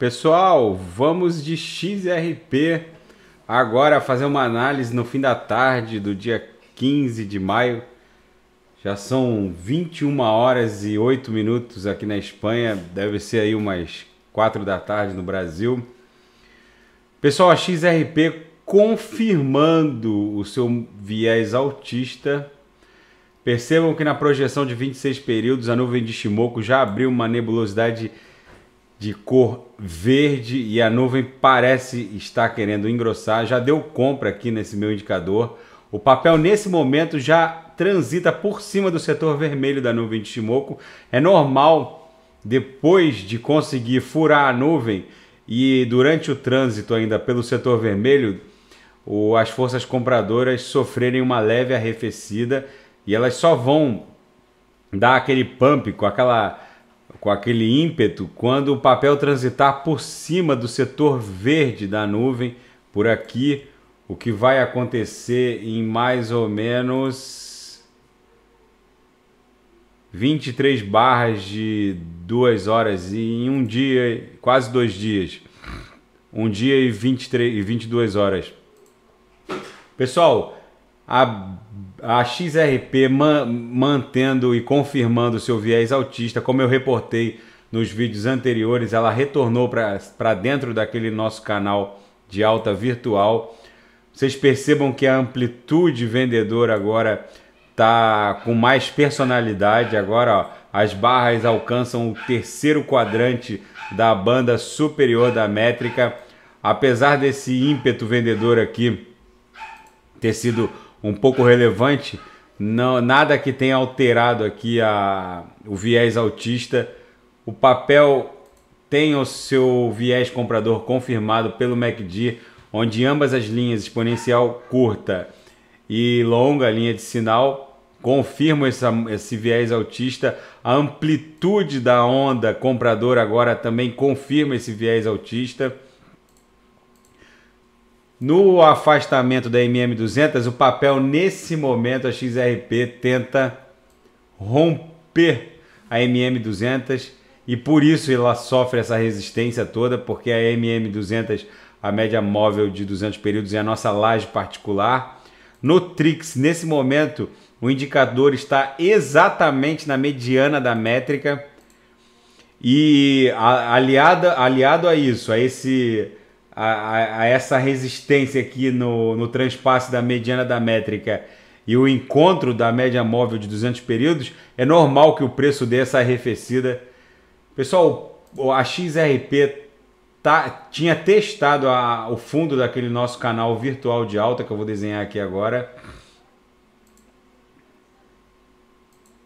Pessoal, vamos de XRP agora fazer uma análise no fim da tarde do dia 15 de maio. Já são 21 horas e 8 minutos aqui na Espanha, deve ser aí umas 4 da tarde no Brasil. Pessoal, a XRP confirmando o seu viés autista. Percebam que na projeção de 26 períodos, a nuvem de Shimoku já abriu uma nebulosidade de cor verde e a nuvem parece estar querendo engrossar. Já deu compra aqui nesse meu indicador. O papel nesse momento já transita por cima do setor vermelho da nuvem de Shimoku. É normal depois de conseguir furar a nuvem e durante o trânsito ainda pelo setor vermelho, as forças compradoras sofrerem uma leve arrefecida e elas só vão dar aquele pump com aquela com aquele ímpeto quando o papel transitar por cima do setor verde da nuvem por aqui, o que vai acontecer em mais ou menos 23 barras de duas horas e em um dia, quase dois dias. Um dia e 23 e 22 horas. Pessoal, a a XRP mantendo e confirmando seu viés autista, como eu reportei nos vídeos anteriores, ela retornou para dentro daquele nosso canal de alta virtual. Vocês percebam que a amplitude vendedora agora tá com mais personalidade. Agora ó, as barras alcançam o terceiro quadrante da banda superior da métrica. Apesar desse ímpeto vendedor aqui ter sido um pouco relevante, não, nada que tenha alterado aqui a, o viés autista. O papel tem o seu viés comprador confirmado pelo MACD, onde ambas as linhas exponencial curta e longa linha de sinal confirmam essa, esse viés autista. A amplitude da onda compradora agora também confirma esse viés autista. No afastamento da MM200, o papel nesse momento a XRP tenta romper a MM200 e por isso ela sofre essa resistência toda, porque a MM200, a média móvel de 200 períodos, é a nossa laje particular. No Trix, nesse momento, o indicador está exatamente na mediana da métrica e aliada, aliado a isso, a esse a, a, essa resistência aqui no, no transpasse da mediana da métrica e o encontro da média móvel de 200 períodos, é normal que o preço dê essa arrefecida. Pessoal, a XRP tá, tinha testado a, o fundo daquele nosso canal virtual de alta, que eu vou desenhar aqui agora.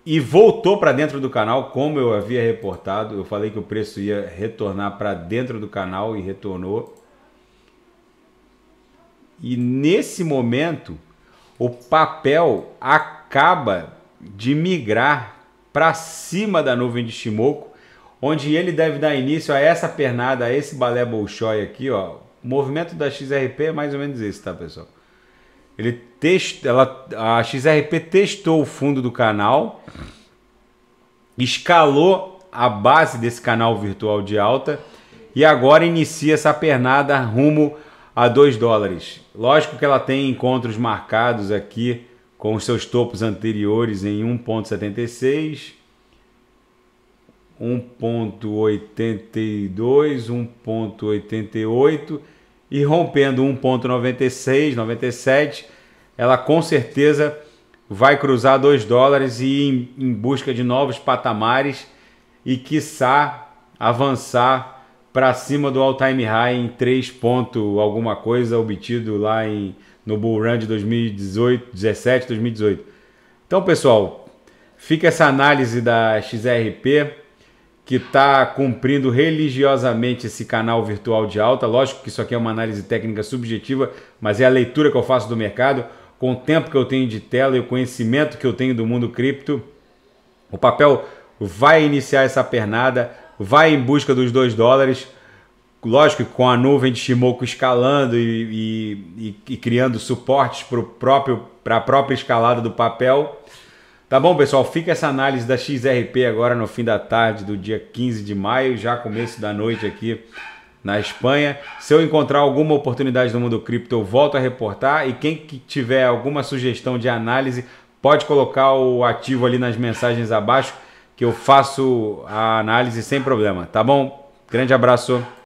E voltou para dentro do canal, como eu havia reportado. Eu falei que o preço ia retornar para dentro do canal e retornou. E nesse momento, o papel acaba de migrar para cima da nuvem de Shimoku, onde ele deve dar início a essa pernada, a esse balé Bolshoi aqui, ó. O movimento da XRP é mais ou menos esse, tá, pessoal? Ele test... Ela... A XRP testou o fundo do canal, escalou a base desse canal virtual de alta e agora inicia essa pernada rumo a 2 dólares. Lógico que ela tem encontros marcados aqui com os seus topos anteriores em 1.76, 1.82, 1.88 e rompendo 1.96, 97, ela com certeza vai cruzar 2 dólares e em, em busca de novos patamares e quiçá avançar para cima do all-time high em 3 ponto alguma coisa obtido lá em, no Bull Run de 2018, 17, 2018. Então, pessoal, fica essa análise da XRP que está cumprindo religiosamente esse canal virtual de alta. Lógico que isso aqui é uma análise técnica subjetiva, mas é a leitura que eu faço do mercado, com o tempo que eu tenho de tela e o conhecimento que eu tenho do mundo cripto. O papel vai iniciar essa pernada vai em busca dos 2 dólares. Lógico que com a nuvem de Shimoku escalando e, e, e criando suportes para próprio, a própria escalada do papel. Tá bom, pessoal? Fica essa análise da XRP agora no fim da tarde do dia 15 de maio, já começo da noite aqui na Espanha. Se eu encontrar alguma oportunidade no mundo cripto, eu volto a reportar. E quem tiver alguma sugestão de análise, pode colocar o ativo ali nas mensagens abaixo que eu faço a análise sem problema, tá bom? Grande abraço.